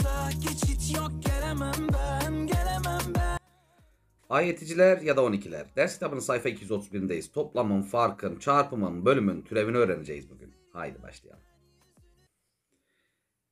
Olmasa geçit yok gelemem ben gelemem ben. Ayeticiler ya da 12'ler. Ders kitabının sayfa 231'indeyiz. Toplamın, farkın, çarpımın, bölümün, türevini öğreneceğiz bugün. Haydi başlayalım.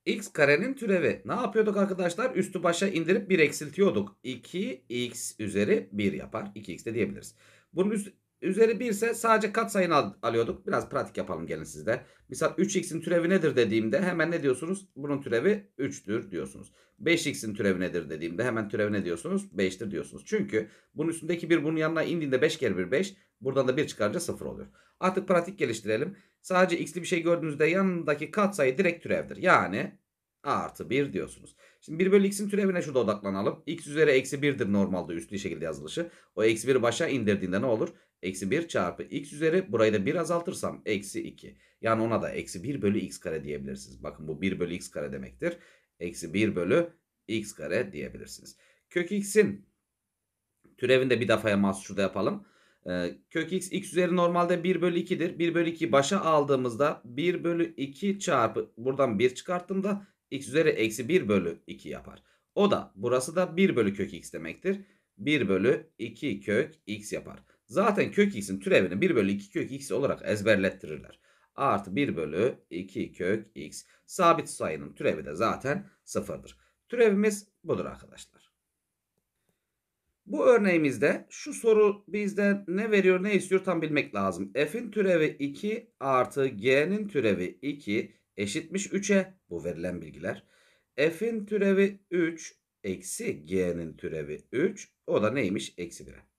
X karenin türevi. Ne yapıyorduk arkadaşlar? Üstü başa indirip bir eksiltiyorduk. 2x üzeri 1 yapar. 2x de diyebiliriz. Bunun üst, Üzeri 1 ise sadece katsayını al alıyorduk. Biraz pratik yapalım gelin sizde. Misal 3x'in türevi nedir dediğimde hemen ne diyorsunuz? Bunun türevi 3'tür diyorsunuz. 5x'in türevi nedir dediğimde hemen türevi ne diyorsunuz? 5'tir diyorsunuz. Çünkü bunun üstündeki bir bunun yanına indiğinde 5 kere 1 5. Buradan da 1 çıkarınca 0 oluyor. Artık pratik geliştirelim. Sadece x'li bir şey gördüğünüzde yanındaki katsayı direkt türevdir. Yani A artı 1 diyorsunuz. Şimdi 1 bölü x'in türevine şurada odaklanalım. x üzeri eksi 1'dir normalde üstlü şekilde yazılışı. O eksi 1'i başa indirdiğinde ne olur? Eksi 1 çarpı x üzeri burayı da 1 azaltırsam eksi 2. Yani ona da eksi 1 bölü x kare diyebilirsiniz. Bakın bu 1 bölü x kare demektir. Eksi 1 bölü x kare diyebilirsiniz. Kök x'in türevinde bir defaya mahsus şurada yapalım. Ee, kök x x üzeri normalde 1 bölü 2'dir. 1 bölü 2 başa aldığımızda 1 bölü 2 çarpı buradan 1 çıkarttığımda x üzeri eksi 1 bölü 2 yapar. O da burası da 1 bölü kök x demektir. 1 bölü 2 kök x yapar. Zaten kök x'in türevini 1 bölü 2 kök x olarak ezberlettirirler. A artı 1 bölü 2 kök x. Sabit sayının türevi de zaten sıfırdır. Türevimiz budur arkadaşlar. Bu örneğimizde şu soru bizde ne veriyor ne istiyor tam bilmek lazım. F'in türevi 2 artı G'nin türevi 2 eşitmiş 3'e bu verilen bilgiler. F'in türevi 3 eksi G'nin türevi 3 o da neymiş eksi 1'e.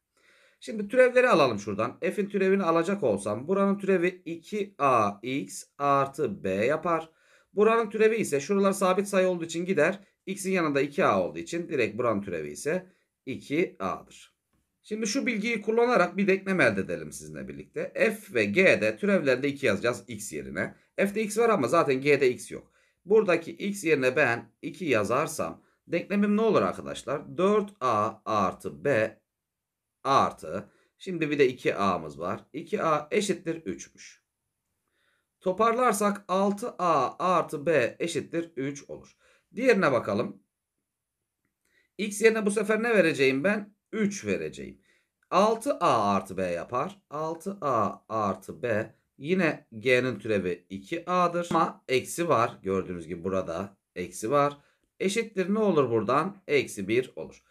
Şimdi türevleri alalım şuradan. F'in türevini alacak olsam buranın türevi 2ax artı b yapar. Buranın türevi ise şuralar sabit sayı olduğu için gider. X'in yanında 2a olduğu için direkt buranın türevi ise 2a'dır. Şimdi şu bilgiyi kullanarak bir denklem elde edelim sizinle birlikte. F ve G'de türevlerinde 2 yazacağız x yerine. F'de x var ama zaten G'de x yok. Buradaki x yerine ben 2 yazarsam denklemim ne olur arkadaşlar? 4a artı b a artı. Şimdi bir de 2a'mız var. 2a eşittir 3'müş. Toparlarsak 6a artı b eşittir 3 olur. Diğerine bakalım. X yerine bu sefer ne vereceğim ben? 3 vereceğim. 6a artı b yapar. 6a artı b yine g'nin türevi 2a'dır. Ama eksi var. Gördüğünüz gibi burada eksi var. Eşittir ne olur buradan? Eksi 1 olur.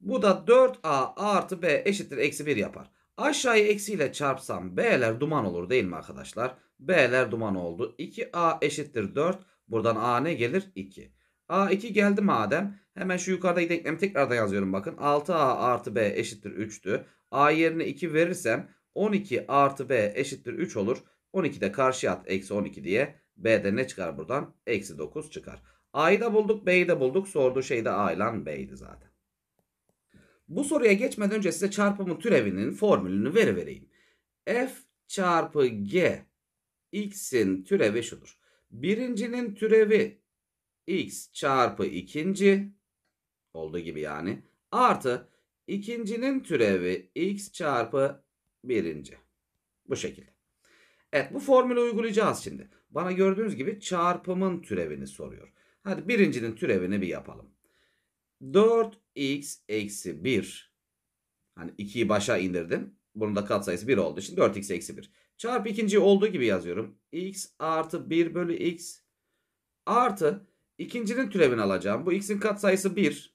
Bu da 4a artı b eşittir eksi 1 yapar. Aşağıyı eksiyle çarpsam b'ler duman olur değil mi arkadaşlar? B'ler duman oldu. 2a eşittir 4. Buradan a ne gelir? 2. a 2 geldi madem. Hemen şu yukarıdaki denklemi tekrardan yazıyorum bakın. 6a artı b eşittir 3'tü. a yerine 2 verirsem 12 artı b eşittir 3 olur. 12 de karşıya at eksi 12 diye. B'de ne çıkar buradan? Eksi 9 çıkar. A'yı da bulduk B'yi de bulduk. Sorduğu şey de A ile B'ydi zaten. Bu soruya geçmeden önce size çarpımın türevinin formülünü veri F çarpı G x'in türevi şudur. Birincinin türevi x çarpı ikinci olduğu gibi yani artı ikincinin türevi x çarpı birinci. Bu şekilde. Evet bu formülü uygulayacağız şimdi. Bana gördüğünüz gibi çarpımın türevini soruyor. Hadi birincinin türevini bir yapalım. 4x eksi 1. Hani 2'yi başa indirdim. Bunun da katsayısı 1 oldu. Şimdi 4x eksi 1. Çarpı ikinci olduğu gibi yazıyorum. x artı 1 bölü x artı ikincinin türevini alacağım. Bu x'in katsayısı 1.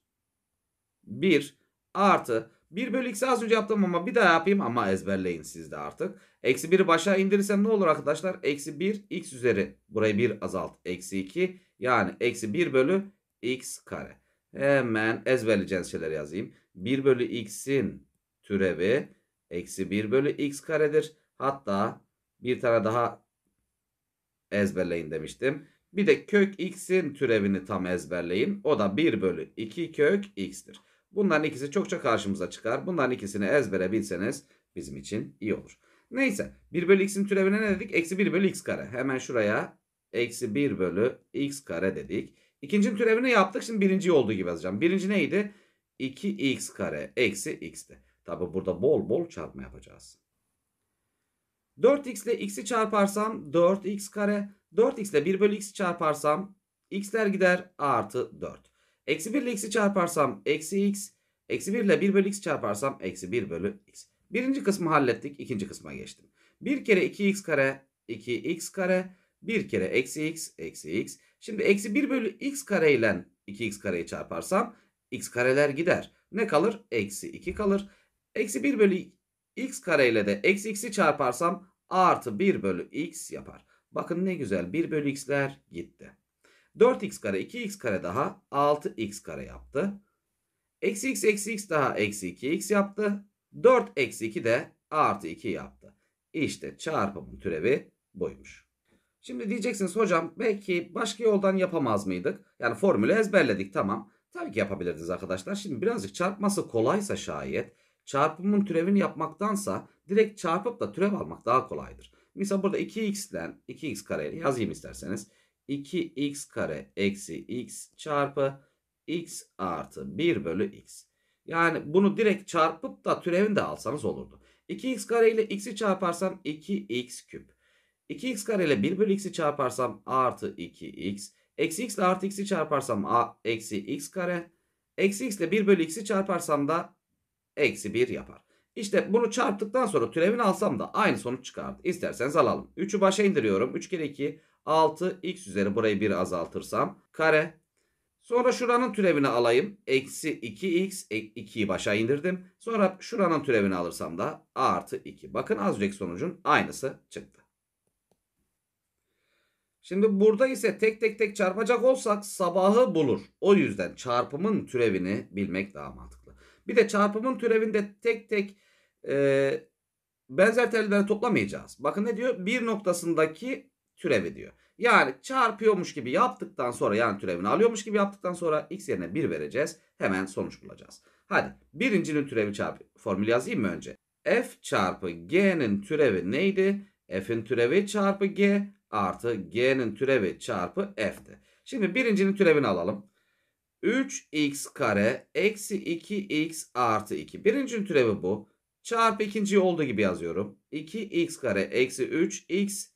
1 artı 1 bölü x'i az önce yaptım ama bir daha yapayım ama ezberleyin siz de artık. Eksi 1'i başa indirirsem ne olur arkadaşlar? Eksi 1 x üzeri burayı 1 azalt. Eksi 2 yani eksi 1 bölü x kare. Hemen ezberleyeceğiniz şeyler yazayım. 1 bölü x'in türevi eksi 1 bölü x karedir. Hatta bir tane daha ezberleyin demiştim. Bir de kök x'in türevini tam ezberleyin. O da 1 bölü 2 kök x'tir. Bunların ikisi çokça karşımıza çıkar. Bunların ikisini ezbere bilseniz bizim için iyi olur. Neyse 1 bölü x'in türevine ne dedik? Eksi 1 bölü x kare. Hemen şuraya eksi 1 bölü x kare dedik. İkinci türevini yaptık. Şimdi birinci olduğu gibi yazacağım. Birinci neydi? 2x kare eksi x'ti. Tabi burada bol bol çarpma yapacağız. 4x ile x'i çarparsam 4x kare. 4x ile 1 bölü x'i çarparsam x'ler gider artı 4. Eksi 1 ile x'i çarparsam eksi x. Eksi 1 ile 1 bölü x çarparsam eksi 1 bölü x. Birinci kısmı hallettik. ikinci kısma geçtim. 1 kere 2x kare 2x kare. 1 kere eksi x eksi x. Şimdi eksi 1 bölü x kare ile 2x kareyi çarparsam x kareler gider. Ne kalır? Eksi 2 kalır. Eksi 1 bölü x kare ile de eksi x'i çarparsam artı 1 bölü x yapar. Bakın ne güzel 1 bölü x'ler gitti. 4x kare 2x kare daha 6x kare yaptı. Eksi x eksi x daha eksi 2x yaptı. 4 eksi 2 de artı 2 yaptı. İşte çarpımın türevi buymuş. Şimdi diyeceksiniz hocam belki başka yoldan yapamaz mıydık? Yani formülü ezberledik tamam. Tabii ki yapabilirdiniz arkadaşlar. Şimdi birazcık çarpması kolaysa şayet çarpımın türevini yapmaktansa direkt çarpıp da türev almak daha kolaydır. Mesela burada 2x ile 2x kareyi yazayım isterseniz. 2x kare eksi x çarpı x artı 1 bölü x. Yani bunu direkt çarpıp da türevini de alsanız olurdu. 2x kare ile x'i çarparsam 2x küp. 2x kare ile 1 bölü x'i çarparsam a artı 2x. Eksi x ile artı x'i çarparsam a eksi x kare. Eksi x ile 1 bölü x'i çarparsam da eksi 1 yapar. İşte bunu çarptıktan sonra türevini alsam da aynı sonuç çıkardı. İsterseniz alalım. 3'ü başa indiriyorum. 3 kere 2 6 x üzeri burayı 1 azaltırsam kare. Sonra şuranın türevini alayım. Eksi 2x 2'yi e, başa indirdim. Sonra şuranın türevini alırsam da a artı 2. Bakın az önceki sonucun aynısı çıktı. Şimdi burada ise tek tek tek çarpacak olsak sabahı bulur. O yüzden çarpımın türevini bilmek daha mantıklı. Bir de çarpımın türevinde tek tek e, benzer telleri toplamayacağız. Bakın ne diyor? Bir noktasındaki türevi diyor. Yani çarpıyormuş gibi yaptıktan sonra yani türevini alıyormuş gibi yaptıktan sonra x yerine 1 vereceğiz. Hemen sonuç bulacağız. Hadi birincinin türevi çarpı formülü yazayım mı önce? f çarpı g'nin türevi neydi? f'in türevi çarpı g artı g'nin türevi çarpı f'ti. Şimdi birincinin türevini alalım. 3x kare eksi 2x artı 2. Birincinin türevi bu. Çarpı ikinciyi olduğu gibi yazıyorum. 2x kare eksi 3x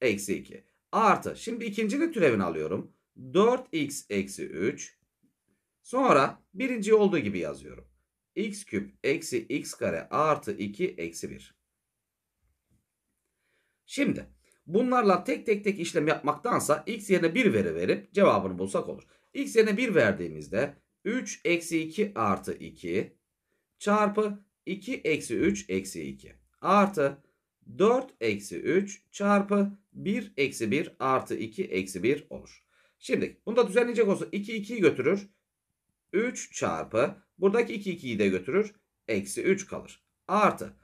eksi 2. Artı. Şimdi ikincinin türevini alıyorum. 4x eksi 3. Sonra birinciyi olduğu gibi yazıyorum. x küp eksi x kare artı 2 eksi 1. Şimdi Bunlarla tek tek tek işlem yapmaktansa x yerine 1 veri verip cevabını bulsak olur. x yerine 1 verdiğimizde 3 eksi 2 artı 2 çarpı 2 eksi 3 eksi 2 artı 4 eksi 3 çarpı 1 eksi 1 artı 2 eksi 1 olur. Şimdi bunu da düzenleyecek olsa 2 2'yi götürür. 3 çarpı buradaki 2 2'yi de götürür. Eksi 3 kalır. Artı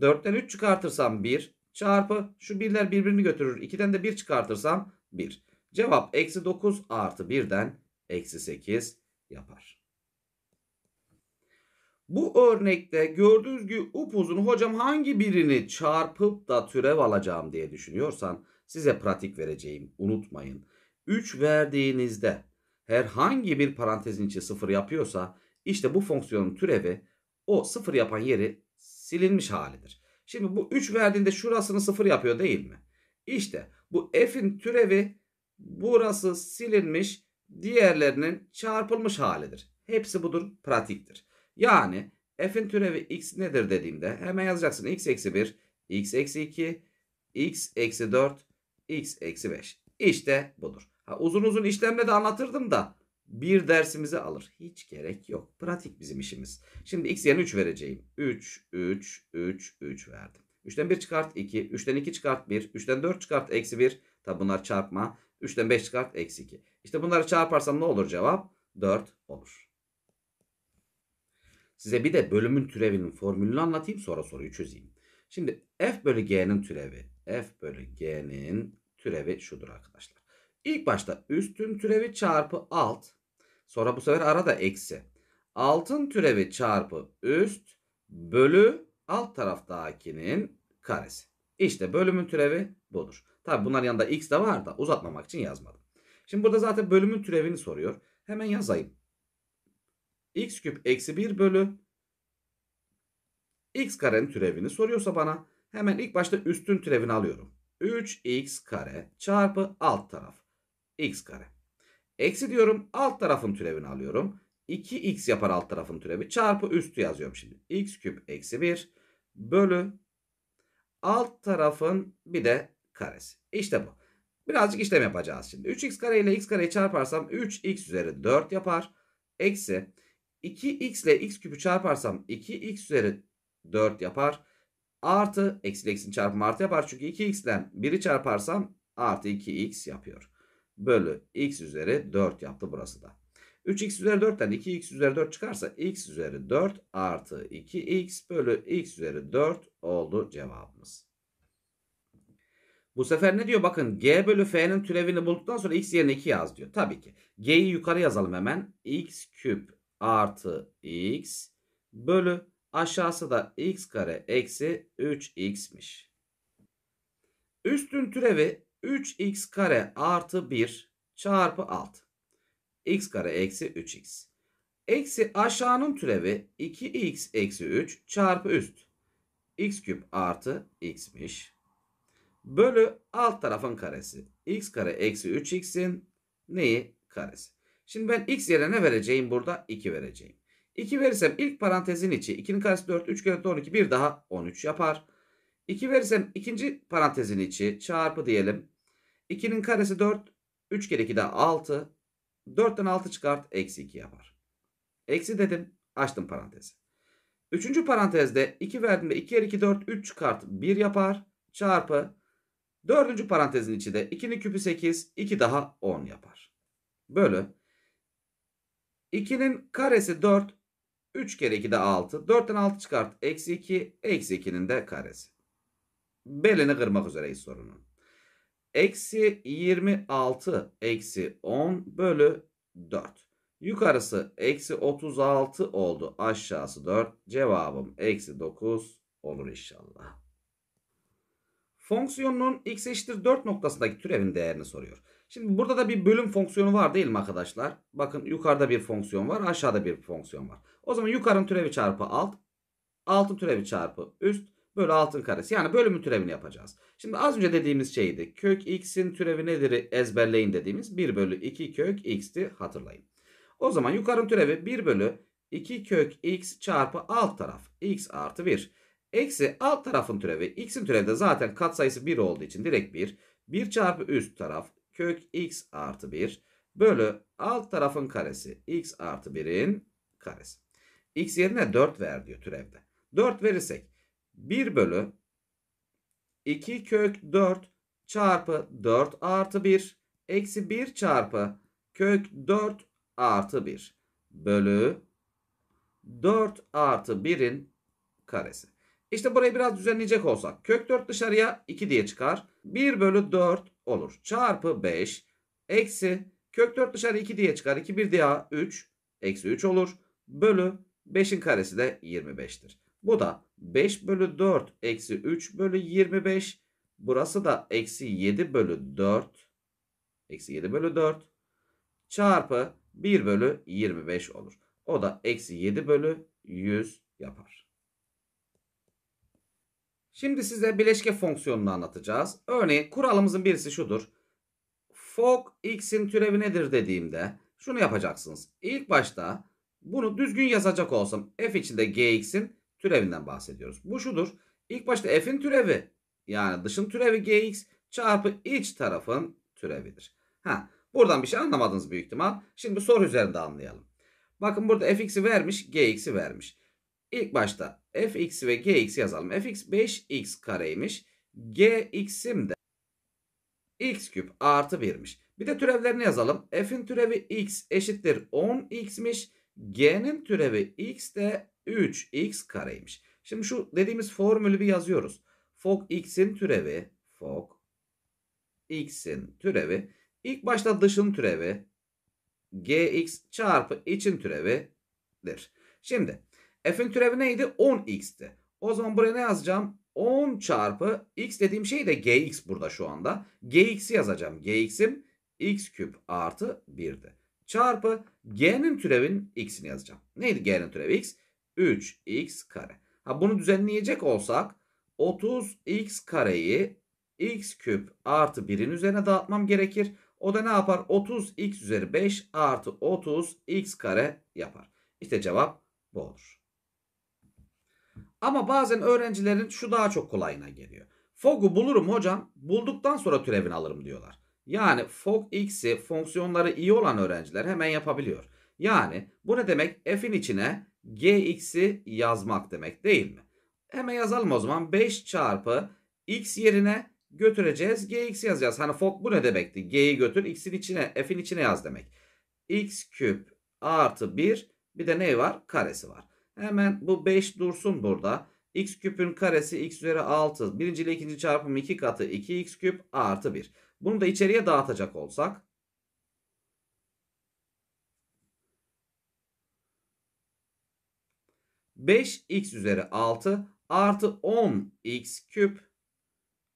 4'ten 3 çıkartırsam 1 çarpı şu birler birbirini götürür. 2'den de 1 çıkartırsam 1. Cevap eksi 9 artı 1'den eksi 8 yapar. Bu örnekte gördüğünüz gibi upuzun hocam hangi birini çarpıp da türev alacağım diye düşünüyorsan size pratik vereceğim unutmayın. 3 verdiğinizde herhangi bir parantezin içi 0 yapıyorsa işte bu fonksiyonun türevi o 0 yapan yeri silinmiş halidir. Şimdi bu 3 verdiğinde şurasını 0 yapıyor değil mi? İşte bu f'in türevi burası silinmiş diğerlerinin çarpılmış halidir. Hepsi budur pratiktir. Yani f'in türevi x nedir dediğimde hemen yazacaksın x eksi 1, x eksi 2, x eksi 4, x eksi 5. İşte budur. Ha, uzun uzun işlemle de anlatırdım da bir dersimizi alır. Hiç gerek yok. Pratik bizim işimiz. Şimdi x yerine 3 vereceğim. 3, 3, 3, 3 verdim. 3'ten 1 çıkart 2, 3'ten 2 çıkart 1, 3'ten 4 çıkart eksi 1. Tabi bunlar çarpma. 3'ten 5 çıkart eksi 2. İşte bunları çarparsam ne olur cevap? 4 olur. Size bir de bölümün türevinin formülünü anlatayım sonra soruyu çözeyim. Şimdi f bölü g'nin türevi. f bölü g'nin türevi şudur arkadaşlar. İlk başta üstün türevi çarpı alt. Sonra bu sefer arada eksi. Altın türevi çarpı üst bölü alt taraftakinin karesi. İşte bölümün türevi budur. Tabi bunların yanında x de var da uzatmamak için yazmadım. Şimdi burada zaten bölümün türevini soruyor. Hemen yazayım. x küp eksi 1 bölü x karenin türevini soruyorsa bana hemen ilk başta üstün türevini alıyorum. 3x kare çarpı alt taraf x kare. Eksi diyorum alt tarafın türevini alıyorum. 2x yapar alt tarafın türevi. Çarpı üstü yazıyorum şimdi. x küp eksi 1 bölü alt tarafın bir de karesi. İşte bu. Birazcık işlem yapacağız şimdi. 3x kare ile x kareyi çarparsam 3x üzeri 4 yapar. Eksi 2x ile x küpü çarparsam 2x üzeri 4 yapar. Artı eksi ile x'in çarpımı artı yapar. Çünkü 2 x ile 1'i çarparsam artı 2x yapıyor bölü x üzeri 4 yaptı burası da. 3x üzeri 4'ten 2x üzeri 4 çıkarsa x üzeri 4 artı 2x bölü x üzeri 4 oldu cevabımız. Bu sefer ne diyor? Bakın g bölü f'nin türevini bulduktan sonra x yerine 2 yaz diyor. Tabii ki. G'yi yukarı yazalım hemen. x küp artı x bölü aşağısı da x kare eksi 3x'miş. Üstün türevi 3x kare artı 1 çarpı 6. x kare eksi 3x. Eksi aşağının türevi 2x eksi 3 çarpı üst. x küp artı x'miş. Bölü alt tarafın karesi. x kare eksi 3x'in neyi? Karesi. Şimdi ben x yerine ne vereceğim burada? 2 vereceğim. 2 verirsem ilk parantezin içi 2'nin karesi 4, 3 kere 12 bir daha 13 yapar. 2 verirsem ikinci parantezin içi çarpı diyelim 2'nin karesi 4. 3 kere 2 de 6. 4'ten 6 çıkart. Eksi 2 yapar. Eksi dedim. Açtım parantezi. Üçüncü parantezde 2 verdim ve 2 kere 2 4. 3 çıkart. 1 yapar. Çarpı. Dördüncü parantezin içi de 2'nin küpü 8. 2 daha 10 yapar. Bölü. 2'nin karesi 4. 3 kere 2 de 6. 4'ten 6 çıkart. Eksi 2. Eksi 2'nin de karesi. Belini kırmak üzereyiz sorunun. Eksi 26 eksi 10 bölü 4. Yukarısı eksi 36 oldu. Aşağısı 4. Cevabım eksi 9 olur inşallah. Fonksiyonun x eşittir 4 noktasındaki türevin değerini soruyor. Şimdi burada da bir bölüm fonksiyonu var değil mi arkadaşlar? Bakın yukarıda bir fonksiyon var. Aşağıda bir fonksiyon var. O zaman yukarının türevi çarpı alt. Altın türevi çarpı üst. Böyle altın karesi. Yani bölümün türevini yapacağız. Şimdi az önce dediğimiz şeydi. Kök x'in türevi nedir ezberleyin dediğimiz 1 bölü 2 kök x'ti hatırlayın. O zaman yukarının türevi 1 bölü 2 kök x çarpı alt taraf x artı 1. Eksi alt tarafın türevi x'in türevi de zaten katsayısı 1 olduğu için direkt 1. 1 çarpı üst taraf kök x artı 1 bölü alt tarafın karesi x artı 1'in karesi. x yerine 4 ver diyor türevde. 4 verirsek 1 bölü 2 kök 4 çarpı 4 artı 1 eksi 1 çarpı kök 4 artı 1 bölü 4 artı 1'in karesi. İşte burayı biraz düzenleyecek olsak. Kök 4 dışarıya 2 diye çıkar. 1 bölü 4 olur. Çarpı 5 eksi kök 4 dışarı 2 diye çıkar. 2 bir daha 3 eksi 3 olur. Bölü 5'in karesi de 25'tir. Bu da 5 bölü 4 eksi 3 bölü 25. Burası da eksi 7 bölü 4. Eksi 7 bölü 4 çarpı 1 bölü 25 olur. O da eksi 7 bölü 100 yapar. Şimdi size bileşke fonksiyonunu anlatacağız. Örneğin kuralımızın birisi şudur. Fog x'in türevi nedir dediğimde şunu yapacaksınız. İlk başta bunu düzgün yazacak olsam f içinde gx'in türevinden bahsediyoruz. Bu şudur. İlk başta f'in türevi yani dışın türevi gx çarpı iç tarafın türevidir. Ha, buradan bir şey anlamadınız büyük ihtimal. Şimdi soru üzerinde anlayalım. Bakın burada fx'i vermiş, gx'i vermiş. İlk başta fx ve gx yazalım. fx 5x kareymiş. gx'im de x küp artı 1'miş. Bir de türevlerini yazalım. f'in türevi x eşittir 10x'miş. g'nin türevi x de 3x kareymiş. Şimdi şu dediğimiz formülü bir yazıyoruz. Fok x'in türevi. fok x'in türevi. İlk başta dışın türevi. gx çarpı için türevidir. Şimdi f'in türevi neydi? 10x'ti. O zaman buraya ne yazacağım? 10 çarpı x dediğim şey de gx burada şu anda. gx'i yazacağım. gx'im x küp artı 1'di. Çarpı g'nin türevin x'ini yazacağım. Neydi g'nin türevi x? 3x kare. Ha bunu düzenleyecek olsak 30x kareyi x küp artı 1'in üzerine dağıtmam gerekir. O da ne yapar? 30x üzeri 5 artı 30x kare yapar. İşte cevap bu olur. Ama bazen öğrencilerin şu daha çok kolayına geliyor. Fog'u bulurum hocam. Bulduktan sonra türevini alırım diyorlar. Yani fog x'i fonksiyonları iyi olan öğrenciler hemen yapabiliyor. Yani bu ne demek? F'in içine gx'i yazmak demek değil mi? Hemen yazalım o zaman 5 çarpı x yerine götüreceğiz gx'i yazacağız. Hani fok bu ne demekti? G'yi götür x'in içine f'in içine yaz demek. x küp artı 1 bir de ne var? Karesi var. Hemen bu 5 dursun burada. x küpün karesi x üzeri 6. Birinci ile ikinci çarpımı 2 katı 2x küp artı 1. Bunu da içeriye dağıtacak olsak 5x üzeri 6 artı 10x küp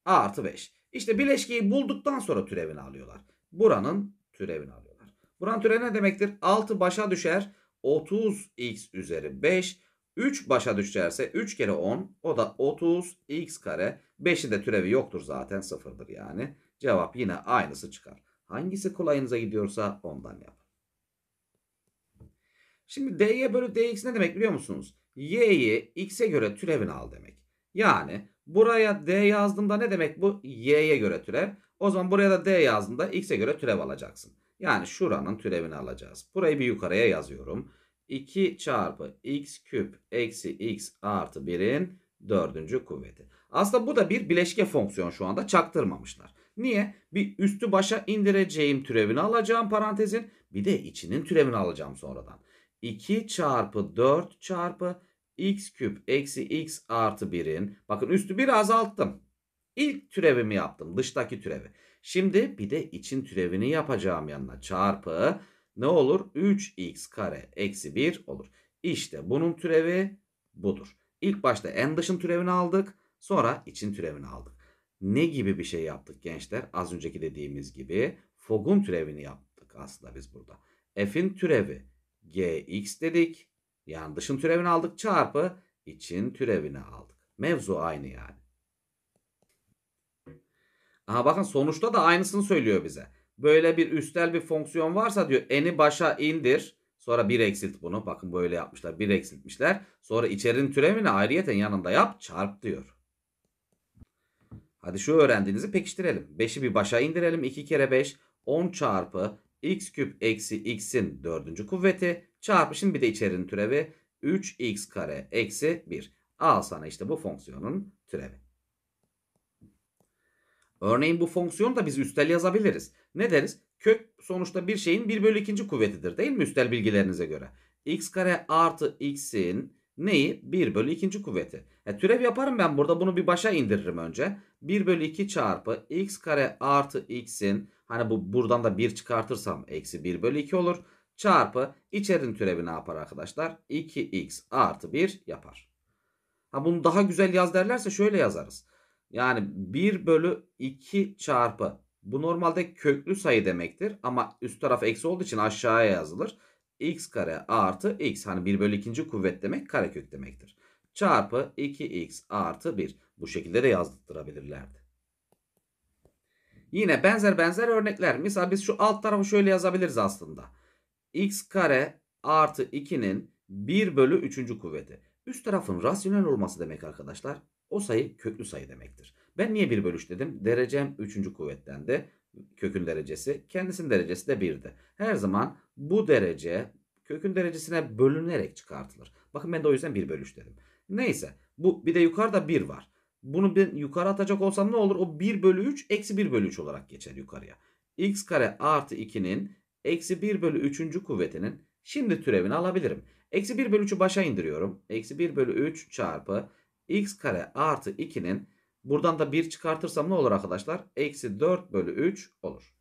artı 5. İşte bileşkeyi bulduktan sonra türevini alıyorlar. Buranın türevini alıyorlar. Buranın türevi ne demektir? 6 başa düşer 30x üzeri 5. 3 başa düşerse 3 kere 10 o da 30x kare. 5'i de türevi yoktur zaten sıfırdır yani. Cevap yine aynısı çıkar. Hangisi kolayınıza gidiyorsa ondan yapın. Şimdi dy bölü dx ne demek biliyor musunuz? y'yi x'e göre türevini al demek. Yani buraya d yazdığımda ne demek bu? y'ye göre türev. O zaman buraya da d yazdığımda x'e göre türev alacaksın. Yani şuranın türevini alacağız. Burayı bir yukarıya yazıyorum. 2 çarpı x küp eksi x artı 1'in dördüncü kuvveti. Aslında bu da bir bileşke fonksiyon şu anda çaktırmamışlar. Niye? Bir üstü başa indireceğim türevini alacağım parantezin bir de içinin türevini alacağım sonradan. 2 çarpı 4 çarpı x küp eksi x artı 1'in bakın üstü bir azalttım. İlk türevimi yaptım dıştaki türevi. Şimdi bir de için türevini yapacağım yanına çarpı ne olur? 3x kare eksi 1 olur. İşte bunun türevi budur. İlk başta en dışın türevini aldık. Sonra için türevini aldık. Ne gibi bir şey yaptık gençler? Az önceki dediğimiz gibi fogun türevini yaptık aslında biz burada. F'in türevi gx dedik. Yani dışın türevini aldık çarpı için türevini aldık. Mevzu aynı yani. Aha bakın sonuçta da aynısını söylüyor bize. Böyle bir üstel bir fonksiyon varsa diyor eni başa indir. Sonra bir eksilt bunu. Bakın böyle yapmışlar. Bir eksiltmişler. Sonra içerinin türevini ayrıyeten yanında yap çarp diyor. Hadi şu öğrendiğinizi pekiştirelim. 5'i bir başa indirelim. 2 kere 5 10 çarpı x küp eksi x'in dördüncü kuvveti Çarpı şimdi bir de içerinin türevi 3x kare eksi 1. Al sana işte bu fonksiyonun türevi. Örneğin bu fonksiyonu da biz üstel yazabiliriz. Ne deriz? Kök sonuçta bir şeyin 1 bölü 2. kuvvetidir değil mi üstel bilgilerinize göre? x kare artı x'in neyi? 1 bölü 2. kuvveti. Yani e, türev yaparım ben burada bunu bir başa indiririm önce. 1 bölü 2 çarpı x kare artı x'in hani bu buradan da 1 çıkartırsam eksi 1 bölü 2 olur çarpı içerinin türevi ne yapar arkadaşlar? 2x artı 1 yapar. Ha bunu daha güzel yaz derlerse şöyle yazarız. Yani 1 bölü 2 çarpı bu normalde köklü sayı demektir ama üst taraf eksi olduğu için aşağıya yazılır. x kare artı x hani 1 bölü 2. kuvvet demek karekök demektir. Çarpı 2x artı 1 bu şekilde de yazdırabilirlerdi. Yine benzer benzer örnekler. Mesela biz şu alt tarafı şöyle yazabiliriz aslında x kare artı 2'nin 1 bölü 3. kuvveti. Üst tarafın rasyonel olması demek arkadaşlar. O sayı köklü sayı demektir. Ben niye 1 bölü 3 dedim? Derecem 3. kuvvettendi, kökün derecesi. Kendisinin derecesi de 1'di. Her zaman bu derece kökün derecesine bölünerek çıkartılır. Bakın ben de o yüzden 1 bölü 3 dedim. Neyse bu bir de yukarıda 1 var. Bunu ben yukarı atacak olsam ne olur? O 1 bölü 3 eksi 1 bölü 3 olarak geçer yukarıya. x kare artı 2'nin eksi 1 bölü 3. kuvvetinin şimdi türevini alabilirim. Eksi 1 bölü 3'ü başa indiriyorum. Eksi 1 bölü 3 çarpı x kare artı 2'nin buradan da 1 çıkartırsam ne olur arkadaşlar? Eksi 4 bölü 3 olur.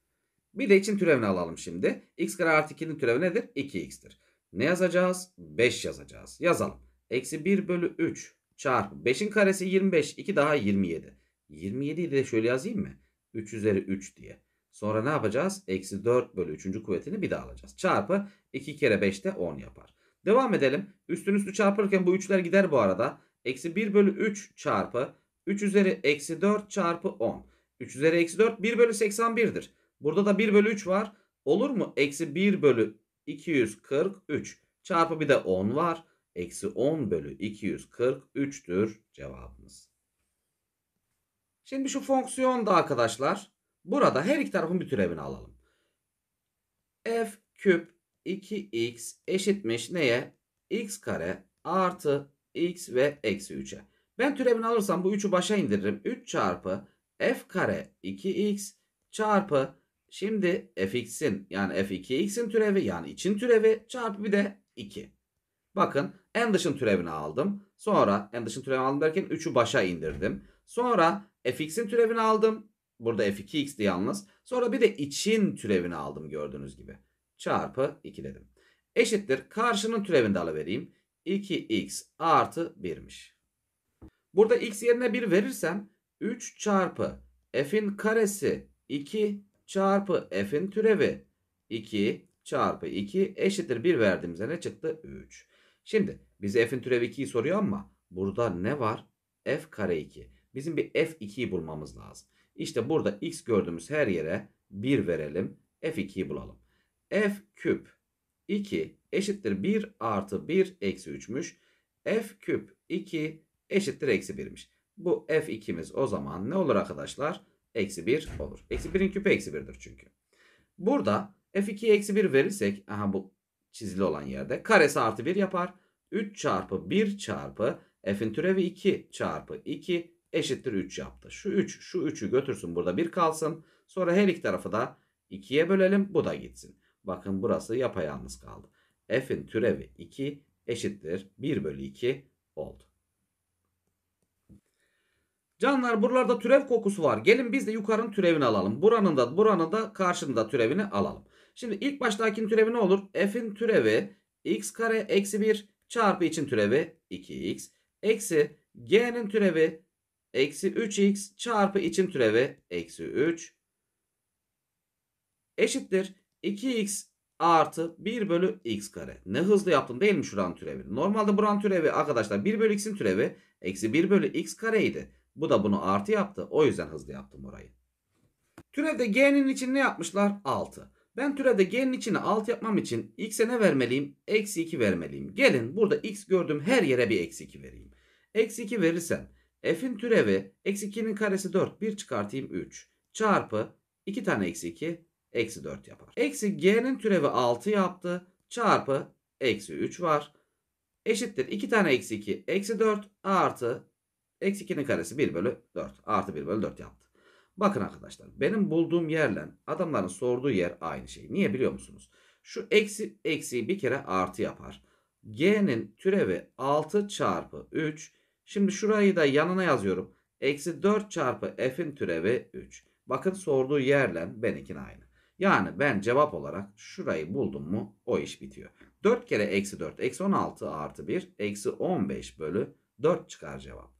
Bir de için türevini alalım şimdi. x kare artı 2'nin türevi nedir? 2x'tir. Ne yazacağız? 5 yazacağız. Yazalım. Eksi 1 bölü 3 çarpı 5'in karesi 25. 2 daha 27. 27'yi de şöyle yazayım mı? 3 üzeri 3 diye. Sonra ne yapacağız? Eksi 4 bölü 3. kuvvetini bir daha alacağız. Çarpı 2 kere 5 de 10 yapar. Devam edelim. Üstün üstü çarpırken bu 3'ler gider bu arada. Eksi 1 bölü 3 çarpı 3 üzeri eksi 4 çarpı 10. 3 üzeri eksi 4 1 bölü 81'dir. Burada da 1 bölü 3 var. Olur mu? Eksi 1 bölü 243 çarpı bir de 10 var. Eksi 10 bölü 243'tür cevabımız. Şimdi şu fonksiyon da arkadaşlar Burada her iki tarafın bir türevini alalım. F küp 2x eşitmiş neye? x kare artı x ve eksi 3'e. Ben türevini alırsam bu 3'ü başa indiririm. 3 çarpı f kare 2x çarpı şimdi fx'in yani f2x'in türevi yani için türevi çarpı bir de 2. Bakın en dışın türevini aldım. Sonra en dışın türevini aldım derken 3'ü başa indirdim. Sonra fx'in türevini aldım. Burada f2 x'di yalnız. Sonra bir de için türevini aldım gördüğünüz gibi. Çarpı 2 dedim. Eşittir. Karşının türevini de alıvereyim. 2x artı 1'miş. Burada x yerine 1 verirsem 3 çarpı f'in karesi 2 çarpı f'in türevi 2 çarpı 2 eşittir 1 verdiğimizde ne çıktı? 3. Şimdi bize f'in türevi 2'yi soruyor ama burada ne var? f kare 2. Bizim bir f2'yi bulmamız lazım. İşte burada x gördüğümüz her yere 1 verelim. F2'yi bulalım. F küp 2 eşittir 1 artı 1 eksi 3'müş. F küp 2 eşittir eksi 1'miş. Bu F2'miz o zaman ne olur arkadaşlar? Eksi 1 olur. Eksi 1'in küpü eksi 1'dir çünkü. Burada F2'ye eksi 1 verirsek aha bu çizili olan yerde karesi artı 1 yapar. 3 çarpı 1 çarpı F'in türevi 2 çarpı 2 eşittir 3 yaptı. Şu 3 şu 3'ü götürsün burada 1 kalsın. Sonra her iki tarafı da 2'ye bölelim bu da gitsin. Bakın burası yapayalnız kaldı. F'in türevi 2 eşittir 1 bölü 2 oldu. Canlar buralarda türev kokusu var. Gelin biz de yukarının türevini alalım. Buranın da buranın da karşında türevini alalım. Şimdi ilk baştakinin türevi ne olur? F'in türevi x kare eksi 1 çarpı için türevi 2x eksi g'nin türevi eksi 3x çarpı içim türevi eksi 3 eşittir 2x artı 1 bölü x kare. Ne hızlı yaptım değil mi şuranın türevi? Normalde buranın türevi arkadaşlar 1 bölü x'in türevi eksi 1 bölü x kareydi. Bu da bunu artı yaptı. O yüzden hızlı yaptım orayı. Türevde g'nin için ne yapmışlar? 6. Ben türevde g'nin içine 6 yapmam için x'e ne vermeliyim? Eksi 2 vermeliyim. Gelin burada x gördüğüm her yere bir eksi 2 vereyim. Eksi 2 verirsem f'in türevi eksi 2'nin karesi 4 1 çıkartayım 3 çarpı 2 tane eksi 2 eksi 4 yapar. Eksi g'nin türevi 6 yaptı çarpı eksi 3 var. Eşittir 2 tane eksi 2 eksi 4 artı eksi 2'nin karesi 1 bölü 4 artı 1 bölü 4 yaptı. Bakın arkadaşlar benim bulduğum yerle adamların sorduğu yer aynı şey. Niye biliyor musunuz? Şu eksi eksiyi bir kere artı yapar. G'nin türevi 6 çarpı 3 Şimdi şurayı da yanına yazıyorum. Eksi 4 çarpı f'in türevi 3. Bakın sorduğu yerle benimkine aynı. Yani ben cevap olarak şurayı buldum mu o iş bitiyor. 4 kere eksi 4 eksi 16 artı 1 eksi 15 bölü 4 çıkar cevap.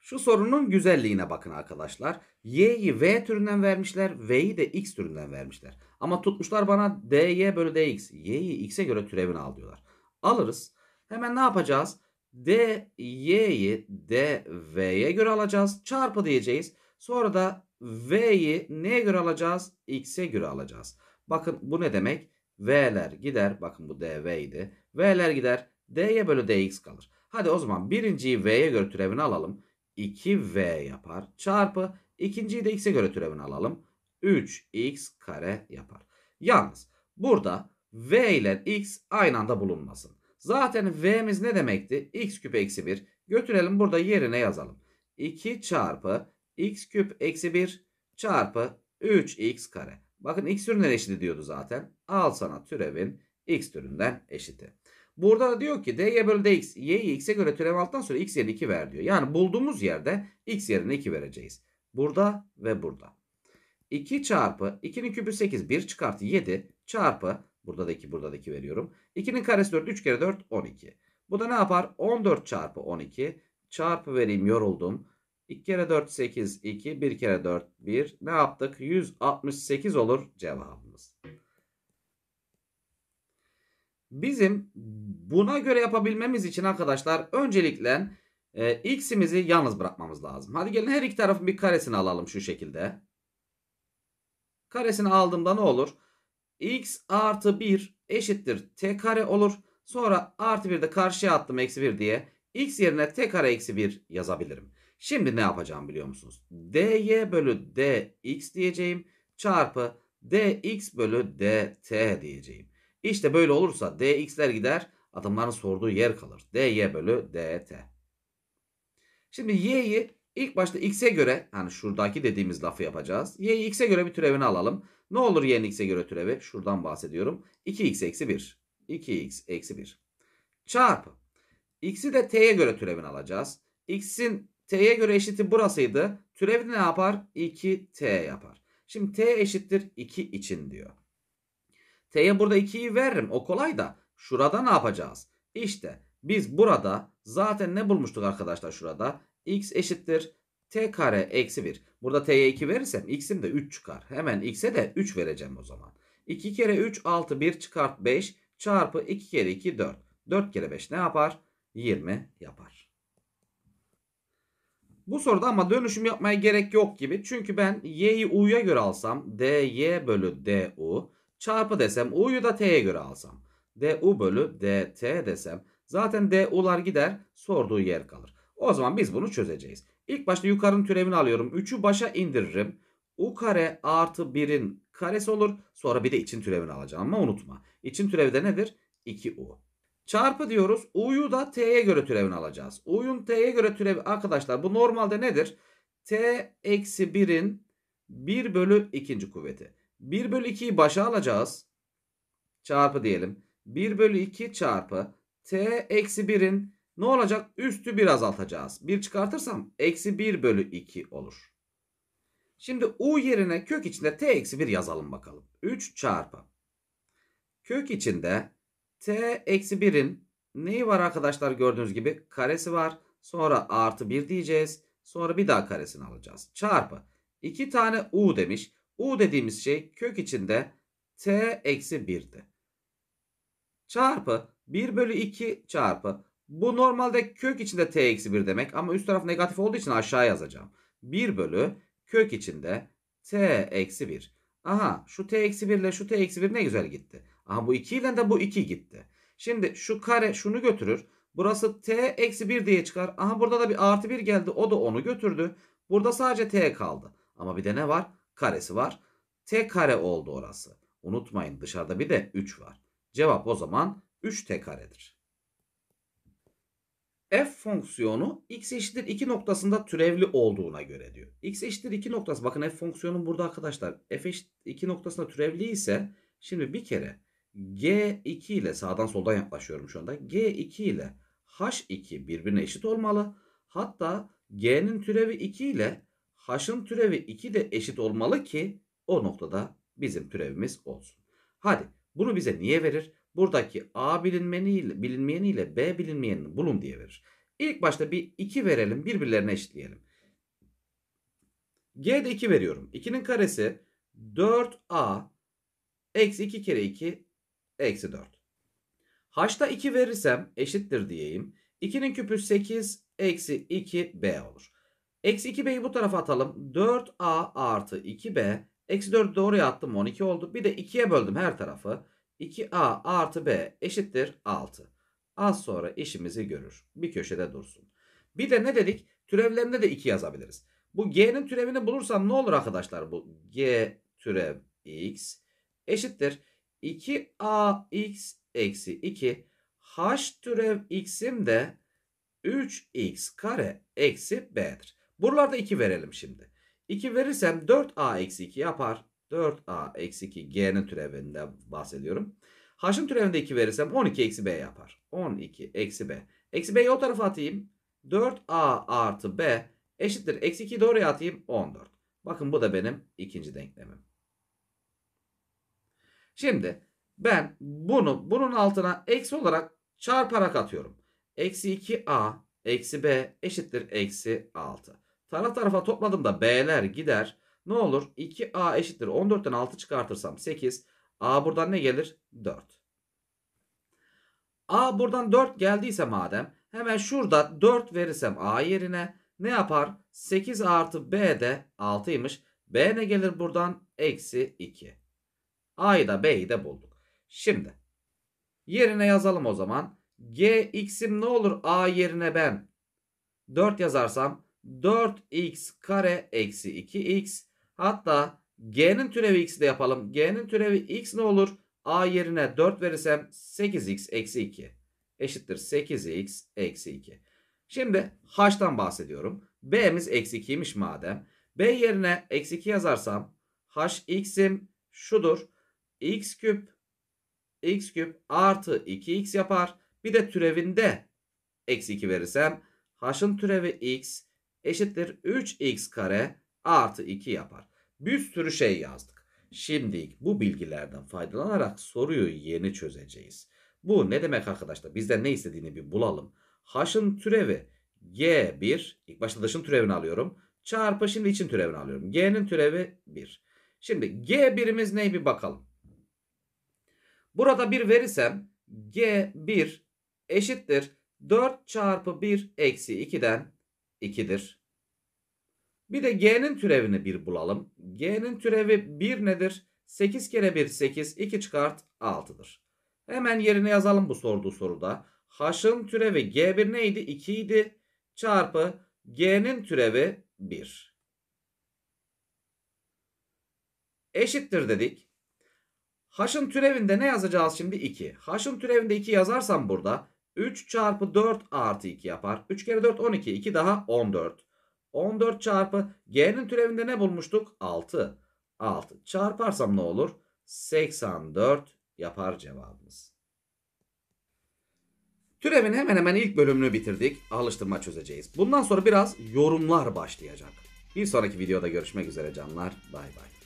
Şu sorunun güzelliğine bakın arkadaşlar. Y'yi V türünden vermişler. V'yi de X türünden vermişler. Ama tutmuşlar bana DY bölü DX. Y'yi X'e göre türevini al diyorlar. Alırız. Hemen ne yapacağız? D, Y'yi D, V'ye göre alacağız. Çarpı diyeceğiz. Sonra da V'yi neye göre alacağız? X'e göre alacağız. Bakın bu ne demek? V'ler gider. Bakın bu DV idi. V'ler gider. D'ye bölü DX kalır. Hadi o zaman birinciyi V'ye göre türevini alalım. 2V yapar. Çarpı ikinciyi de X'e göre türevini alalım. 3X kare yapar. Yalnız burada V ile X aynı anda bulunmasın. Zaten V'miz ne demekti? X küp eksi 1. Götürelim burada yerine yazalım. 2 çarpı X küp eksi 1 çarpı 3X kare. Bakın X türünden eşit diyordu zaten. Al sana türevin X türünden eşiti. Burada da diyor ki dy bölü dx y'yi x'e göre türev alttan sonra x yerine 2 ver diyor. Yani bulduğumuz yerde x yerine 2 vereceğiz. Burada ve burada. 2 çarpı 2'nin küpü 8 1 çıkartı 7 çarpı Burada da 2 burada da 2 veriyorum. 2'nin karesi 4 3 kere 4 12. Bu da ne yapar? 14 çarpı 12 çarpı vereyim yoruldum. 2 kere 4 8 2 1 kere 4 1 ne yaptık? 168 olur cevabımız. Bizim buna göre yapabilmemiz için arkadaşlar öncelikle e, x'imizi yalnız bırakmamız lazım. Hadi gelin her iki tarafın bir karesini alalım şu şekilde. Karesini aldığımda ne olur? x artı 1 eşittir t kare olur. Sonra artı 1 de karşıya attım eksi 1 diye. x yerine t kare eksi 1 yazabilirim. Şimdi ne yapacağım biliyor musunuz? dy bölü dx diyeceğim çarpı dx bölü dt diyeceğim. İşte böyle olursa dx'ler gider adamların sorduğu yer kalır. dy bölü dt. Şimdi y'yi ilk başta x'e göre yani şuradaki dediğimiz lafı yapacağız. y'yi x'e göre bir türevini alalım. Ne olur y'nin x'e göre türevi? Şuradan bahsediyorum. 2x eksi 1. 2x eksi 1. Çarpı. X'i de t'ye göre türevini alacağız. X'in t'ye göre eşiti burasıydı. Türevi ne yapar? 2t yapar. Şimdi t eşittir 2 için diyor. T'ye burada 2'yi veririm. O kolay da. Şurada ne yapacağız? İşte biz burada zaten ne bulmuştuk arkadaşlar şurada? X eşittir t kare eksi 1. Burada t'ye 2 verirsem x'im de 3 çıkar. Hemen x'e de 3 vereceğim o zaman. 2 kere 3 6 1 çıkart 5 çarpı 2 kere 2 4. 4 kere 5 ne yapar? 20 yapar. Bu soruda ama dönüşüm yapmaya gerek yok gibi. Çünkü ben y'yi u'ya göre alsam dy bölü du çarpı desem u'yu da t'ye göre alsam du bölü dt desem zaten du'lar gider sorduğu yer kalır. O zaman biz bunu çözeceğiz. İlk başta yukarının türevini alıyorum. 3'ü başa indiririm. U kare artı 1'in karesi olur. Sonra bir de için türevini alacağım ama unutma. İçin türevi de nedir? 2U. Çarpı diyoruz. U'yu da T'ye göre türevini alacağız. U'yun T'ye göre türevi arkadaşlar bu normalde nedir? T eksi 1'in 1 bölü 2. kuvveti. 1 bölü 2'yi başa alacağız. Çarpı diyelim. 1 bölü 2 çarpı T eksi 1'in ne olacak? Üstü bir azaltacağız. 1 çıkartırsam eksi 1 bölü 2 olur. Şimdi u yerine kök içinde t eksi 1 yazalım bakalım. 3 çarpı. Kök içinde t eksi 1'in neyi var arkadaşlar gördüğünüz gibi? Karesi var. Sonra artı 1 diyeceğiz. Sonra bir daha karesini alacağız. Çarpı. 2 tane u demiş. u dediğimiz şey kök içinde t eksi 1'di. Çarpı 1 bölü 2 çarpı bu normalde kök içinde t eksi 1 demek ama üst taraf negatif olduğu için aşağı yazacağım. 1 bölü kök içinde t eksi 1. Aha şu t eksi 1 ile şu t eksi 1 ne güzel gitti. Aha bu 2 ile de bu 2 gitti. Şimdi şu kare şunu götürür. Burası t eksi 1 diye çıkar. Aha burada da bir artı 1 geldi. O da onu götürdü. Burada sadece t kaldı. Ama bir de ne var? Karesi var. t kare oldu orası. Unutmayın dışarıda bir de 3 var. Cevap o zaman 3t karedir f fonksiyonu x eşittir 2 noktasında türevli olduğuna göre diyor. x eşittir 2 noktası bakın f fonksiyonu burada arkadaşlar f eşittir 2 noktasında türevli ise şimdi bir kere g2 ile sağdan soldan yaklaşıyorum şu anda. g2 ile h2 birbirine eşit olmalı. Hatta g'nin türevi 2 ile h'ın türevi 2 de eşit olmalı ki o noktada bizim türevimiz olsun. Hadi bunu bize niye verir? buradaki A bilinmeniyle, bilinmeyeniyle B bilinmeyenini bulun diye verir. İlk başta bir 2 verelim birbirlerine eşitleyelim. G'de 2 veriyorum. 2'nin karesi 4A eksi 2 kere 2 eksi 4. H'da 2 verirsem eşittir diyeyim. 2'nin küpü 8 eksi 2B olur. Eksi 2B'yi bu tarafa atalım. 4A artı 2B eksi 4'ü de oraya attım 12 oldu. Bir de 2'ye böldüm her tarafı. 2a artı b eşittir 6. Az sonra işimizi görür. Bir köşede dursun. Bir de ne dedik? Türevlerinde de 2 yazabiliriz. Bu g'nin türevini bulursam ne olur arkadaşlar? Bu g türev x eşittir. 2ax eksi 2 h türev x'im de 3x kare eksi b'dir. Buralarda 2 verelim şimdi. 2 verirsem 4a eksi 2 yapar. 4a eksi 2 g'nin türevinde bahsediyorum. H'ın türevinde 2 verirsem 12 eksi b yapar. 12 eksi b. Eksi b'yi o tarafa atayım. 4a artı b eşittir. Eksi 2'yi de oraya atayım. 14. Bakın bu da benim ikinci denklemim. Şimdi ben bunu bunun altına eksi olarak çarparak atıyorum. Eksi 2a eksi b eşittir eksi 6. Taraf tarafa topladım da b'ler gider. Ne olur? 2A eşittir. 14'ten 6 çıkartırsam 8. A buradan ne gelir? 4. A buradan 4 geldiyse madem hemen şurada 4 verirsem A yerine ne yapar? 8 artı B de 6'ymış. B ne gelir buradan? Eksi 2. A'yı da B'yi de bulduk. Şimdi yerine yazalım o zaman. G x'im ne olur? A yerine ben 4 yazarsam 4x kare eksi 2x Hatta g'nin türevi x'i de yapalım. G'nin türevi x ne olur? A yerine 4 verirsem 8x eksi 2 eşittir 8x eksi 2. Şimdi h'tan bahsediyorum. B'miz eksi 2'ymiş madem. B yerine eksi 2 yazarsam x'im şudur. x küp x küp artı 2x yapar. Bir de türevinde eksi 2 verirsem h'ın türevi x eşittir 3x kare artı 2 yapar. Bir sürü şey yazdık. Şimdi bu bilgilerden faydalanarak soruyu yeni çözeceğiz. Bu ne demek arkadaşlar? Bizden ne istediğini bir bulalım. H'ın türevi G1. İlk başta dışın türevini alıyorum. Çarpı şimdi için türevini alıyorum. G'nin türevi 1. Şimdi G 1'imiz ne bir bakalım. Burada bir verirsem G1 eşittir. 4 çarpı 1 eksi 2'den 2'dir. Bir de g'nin türevini bir bulalım. G'nin türevi 1 nedir? 8 kere 1 8 2 çıkart 6'dır. Hemen yerine yazalım bu sorduğu soruda. H'ın türevi g1 neydi? 2 idi. Çarpı g'nin türevi 1. Eşittir dedik. H'ın türevinde ne yazacağız şimdi? 2. H'ın türevinde 2 yazarsam burada 3 çarpı 4 artı 2 yapar. 3 kere 4 12. 2 daha 14. 14 çarpı G'nin türevinde ne bulmuştuk? 6. 6. Çarparsam ne olur? 84 yapar cevabımız. Türevin hemen hemen ilk bölümünü bitirdik. Alıştırma çözeceğiz. Bundan sonra biraz yorumlar başlayacak. Bir sonraki videoda görüşmek üzere canlar. Bay bay.